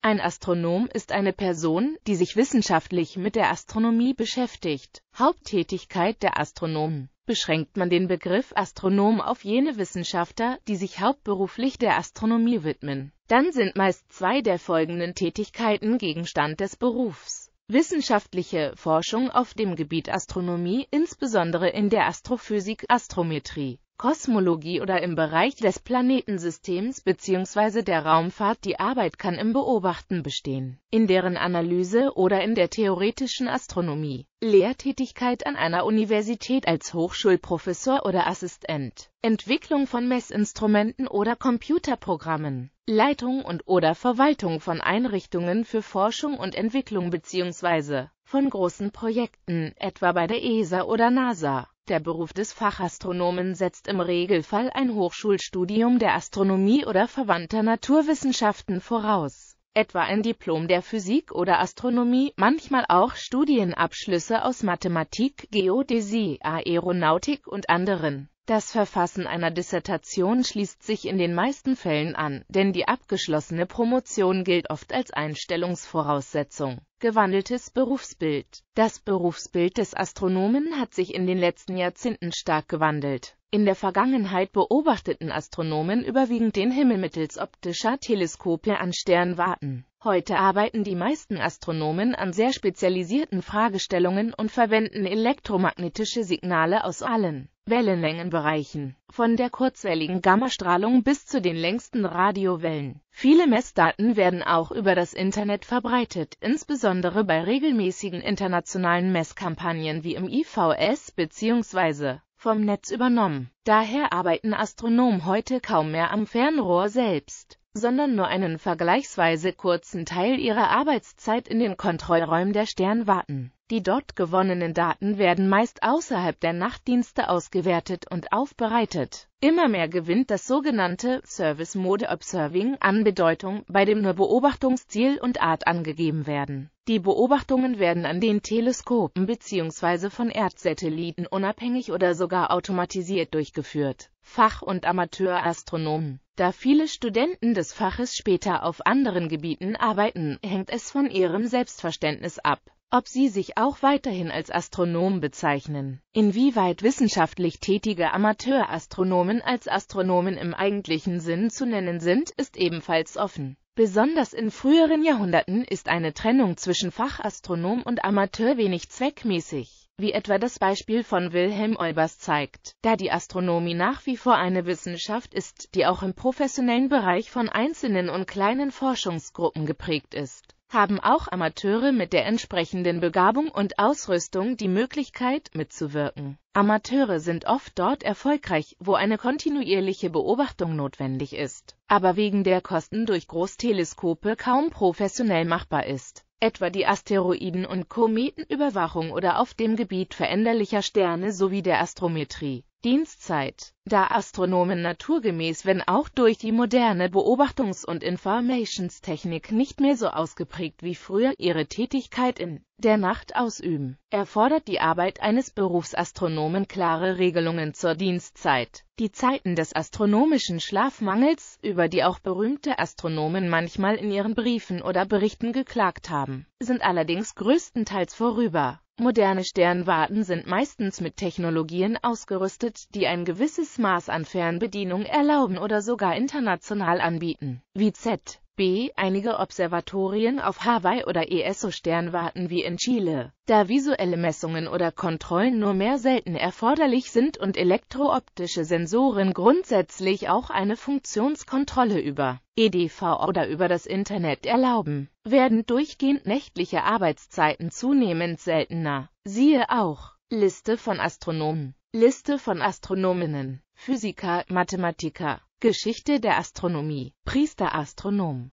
Ein Astronom ist eine Person, die sich wissenschaftlich mit der Astronomie beschäftigt. Haupttätigkeit der Astronomen beschränkt man den Begriff Astronom auf jene Wissenschaftler, die sich hauptberuflich der Astronomie widmen. Dann sind meist zwei der folgenden Tätigkeiten Gegenstand des Berufs. Wissenschaftliche Forschung auf dem Gebiet Astronomie, insbesondere in der Astrophysik, Astrometrie Kosmologie oder im Bereich des Planetensystems bzw. der Raumfahrt die Arbeit kann im Beobachten bestehen, in deren Analyse oder in der theoretischen Astronomie, Lehrtätigkeit an einer Universität als Hochschulprofessor oder Assistent, Entwicklung von Messinstrumenten oder Computerprogrammen, Leitung und oder Verwaltung von Einrichtungen für Forschung und Entwicklung bzw. von großen Projekten, etwa bei der ESA oder NASA. Der Beruf des Fachastronomen setzt im Regelfall ein Hochschulstudium der Astronomie oder verwandter Naturwissenschaften voraus, etwa ein Diplom der Physik oder Astronomie, manchmal auch Studienabschlüsse aus Mathematik, Geodäsie, Aeronautik und anderen das Verfassen einer Dissertation schließt sich in den meisten Fällen an, denn die abgeschlossene Promotion gilt oft als Einstellungsvoraussetzung. Gewandeltes Berufsbild Das Berufsbild des Astronomen hat sich in den letzten Jahrzehnten stark gewandelt. In der Vergangenheit beobachteten Astronomen überwiegend den Himmel mittels optischer Teleskope an Sternwarten. Heute arbeiten die meisten Astronomen an sehr spezialisierten Fragestellungen und verwenden elektromagnetische Signale aus allen Wellenlängenbereichen, von der kurzwelligen Gammastrahlung bis zu den längsten Radiowellen. Viele Messdaten werden auch über das Internet verbreitet, insbesondere bei regelmäßigen internationalen Messkampagnen wie im IVS bzw vom Netz übernommen. Daher arbeiten Astronomen heute kaum mehr am Fernrohr selbst sondern nur einen vergleichsweise kurzen Teil ihrer Arbeitszeit in den Kontrollräumen der Stern warten. Die dort gewonnenen Daten werden meist außerhalb der Nachtdienste ausgewertet und aufbereitet. Immer mehr gewinnt das sogenannte Service Mode Observing an Bedeutung, bei dem nur Beobachtungsziel und Art angegeben werden. Die Beobachtungen werden an den Teleskopen bzw. von Erdsatelliten unabhängig oder sogar automatisiert durchgeführt. Fach- und Amateurastronomen. Da viele Studenten des Faches später auf anderen Gebieten arbeiten, hängt es von ihrem Selbstverständnis ab ob sie sich auch weiterhin als Astronomen bezeichnen, inwieweit wissenschaftlich tätige Amateurastronomen als Astronomen im eigentlichen Sinn zu nennen sind, ist ebenfalls offen. Besonders in früheren Jahrhunderten ist eine Trennung zwischen Fachastronom und Amateur wenig zweckmäßig wie etwa das Beispiel von Wilhelm Olbers zeigt, da die Astronomie nach wie vor eine Wissenschaft ist, die auch im professionellen Bereich von einzelnen und kleinen Forschungsgruppen geprägt ist haben auch Amateure mit der entsprechenden Begabung und Ausrüstung die Möglichkeit, mitzuwirken. Amateure sind oft dort erfolgreich, wo eine kontinuierliche Beobachtung notwendig ist, aber wegen der Kosten durch Großteleskope kaum professionell machbar ist. Etwa die Asteroiden- und Kometenüberwachung oder auf dem Gebiet veränderlicher Sterne sowie der Astrometrie. Dienstzeit, da Astronomen naturgemäß, wenn auch durch die moderne Beobachtungs- und Informationstechnik nicht mehr so ausgeprägt wie früher, ihre Tätigkeit in der Nacht ausüben, erfordert die Arbeit eines Berufsastronomen klare Regelungen zur Dienstzeit. Die Zeiten des astronomischen Schlafmangels, über die auch berühmte Astronomen manchmal in ihren Briefen oder Berichten geklagt haben, sind allerdings größtenteils vorüber. Moderne Sternwarten sind meistens mit Technologien ausgerüstet, die ein gewisses Maß an Fernbedienung erlauben oder sogar international anbieten, wie Z B. Einige Observatorien auf Hawaii oder ESO-Sternwarten wie in Chile, da visuelle Messungen oder Kontrollen nur mehr selten erforderlich sind und elektrooptische Sensoren grundsätzlich auch eine Funktionskontrolle über EDV oder über das Internet erlauben, werden durchgehend nächtliche Arbeitszeiten zunehmend seltener. Siehe auch Liste von Astronomen Liste von Astronominnen Physiker, Mathematiker, Geschichte der Astronomie, Priesterastronom,